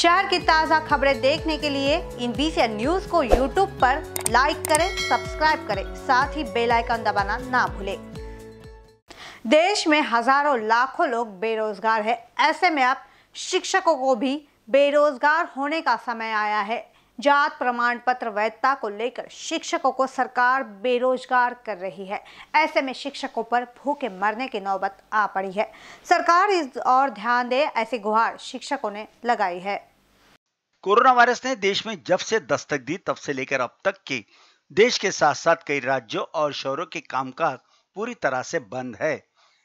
शहर की ताज़ा खबरें देखने के लिए इन बीसी न्यूज को यूट्यूब पर लाइक करें सब्सक्राइब करें साथ ही बेल आइकन दबाना ना भूलें देश में हजारों लाखों लोग बेरोजगार है ऐसे में अब शिक्षकों को भी बेरोजगार होने का समय आया है जात प्रमाण पत्र वैधता को लेकर शिक्षकों को सरकार बेरोजगार कर रही है ऐसे में शिक्षकों पर भूखे मरने की नौबत आ पड़ी है सरकार इस और ध्यान दे ऐसी गुहार शिक्षकों ने लगाई है कोरोना वायरस ने देश में जब से दस्तक दी तब से लेकर अब तक की देश के साथ साथ कई राज्यों और शहरों के कामकाज पूरी तरह से बंद है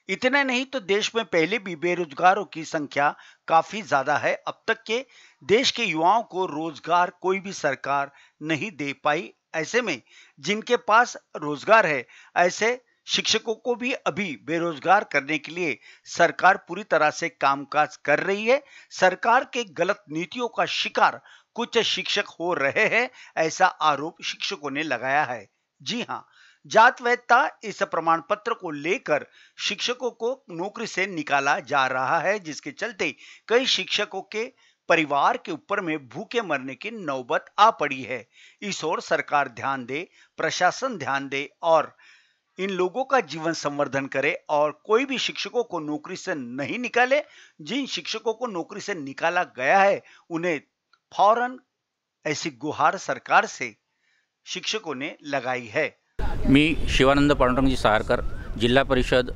इतना नहीं तो देश में पहले भी बेरोजगारों की संख्या काफी ज्यादा है अब तक के देश के युवाओं को रोजगार कोई भी सरकार नहीं दे पाई ऐसे में जिनके पास रोजगार है ऐसे शिक्षकों को भी अभी बेरोजगार करने के लिए सरकार पूरी तरह से कामकाज कर रही है सरकार के गलत नीतियों का शिकार कुछ शिक्षक हो रहे हैं ऐसा आरोप शिक्षकों ने लगाया है जी हाँ जात वैधता इस प्रमाण पत्र को लेकर शिक्षकों को नौकरी से निकाला जा रहा है जिसके चलते कई शिक्षकों के परिवार के ऊपर में भूखे मरने की नौबत आ पड़ी है इस ओर सरकार ध्यान दे प्रशासन ध्यान दे और इन लोगों का जीवन संवर्धन करे और कोई भी शिक्षकों को नौकरी से नहीं निकाले जिन शिक्षकों को नौकरी से निकाला गया है उन्हें फौरन ऐसी गुहार सरकार से शिक्षकों ने लगाई है मी शिवानंद पांडुरंगजी सहारकर जिल्हा परिषद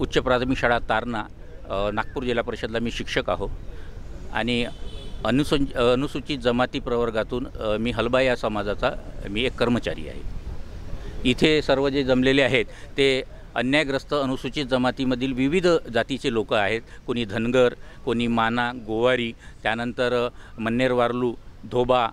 उच्च प्राथमिक शाळा तारणा नागपूर जिल्हा परिषदला मी शिक्षक आहो आणि अनुसं अनुसूचित जमाती प्रवर्गातून मी हलबा या समाजाचा मी एक कर्मचारी आहे इथे सर्व जे जमलेले आहेत ते अन्यायग्रस्त अनुसूचित जमातीमधील विविध जातीचे लोक आहेत कोणी धनगर कोणी माना गोवारी त्यानंतर मन्नेरवारलू धोबा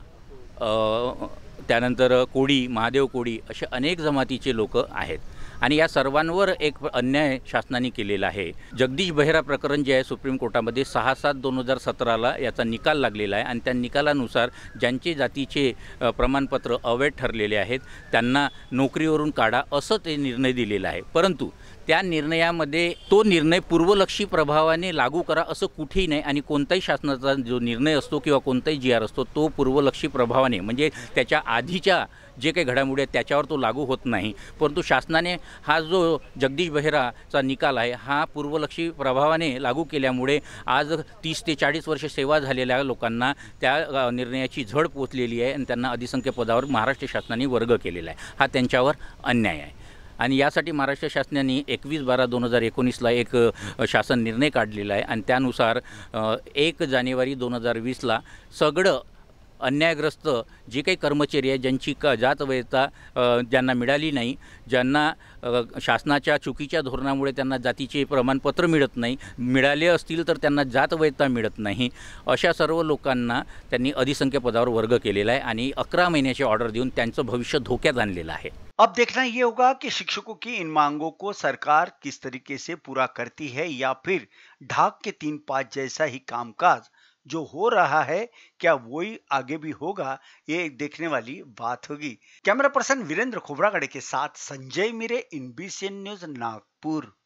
त्यानंतर कोळी महादेव कोळी असे अनेक जमातीचे लोक आहेत आणि या सर्वांवर एक अन्याय शासनाने केलेला आहे जगदीश बहिरा प्रकरण जे आहे सुप्रीम कोर्टामध्ये सहा सात दोन हजार सतराला याचा निकाल लागलेला आहे आणि त्या निकालानुसार ज्यांचे जातीचे प्रमाणपत्र अवैध ठरलेले आहेत त्यांना नोकरीवरून काढा असं ते निर्णय दिलेला आहे परंतु त्या निर्णयामध्ये तो निर्णय पूर्वलक्षी प्रभावाने लागू करा असं कुठेही नाही आणि कोणताही शासनाचा जो निर्णय असतो किंवा कोणताही जी आर असतो तो पूर्वलक्षी प्रभावाने म्हणजे त्याच्या आधीच्या जे काही घडामोडी आहेत त्याच्यावर तो लागू होत नाही परंतु शासनाने हा जो जगदीश बहिराचा निकाल आहे हा पूर्वलक्षी प्रभावाने लागू केल्यामुळे आज तीस ते चाळीस वर्ष सेवा झालेल्या लोकांना त्या निर्णयाची झड पोचलेली आहे आणि त्यांना अधिसंख्य पदावर महाराष्ट्र शासनाने वर्ग केलेला आहे हा त्यांच्यावर अन्याय आहे आणि यासाठी महाराष्ट्र शासनाने एकवीस बारा दोन हजार एकोणीसला एक शासन निर्णय काढलेला आहे आणि त्यानुसार एक जानेवारी दोन हजार वीसला सगळं अन्यायग्रस्त जे काही कर्मचारी है ज्यांची क जात वयता ज्यांना मिळाली नाही ज्यांना शासनाच्या चुकीच्या धोरणामुळे त्यांना प्रमाणपत्र मिलत नहीं मिळाले असतील तर जात वयता मिळत नाही अशा सर्व लोकांना अधिसंख्य पदा वर्ग के लिए आणि महीन से ऑर्डर देऊन भविष्य धोक्यात है अब देखना ये होगा कि शिक्षकों की इन मांगों को सरकार किस तरीके से पूरा करती है या फिर ढाक के तीन पाँच जैसा ही कामकाज जो हो रहा है क्या वही आगे भी होगा ये एक देखने वाली बात होगी कैमरा पर्सन वीरेंद्र खोबरागड़े के साथ संजय मिरे इन न्यूज नागपुर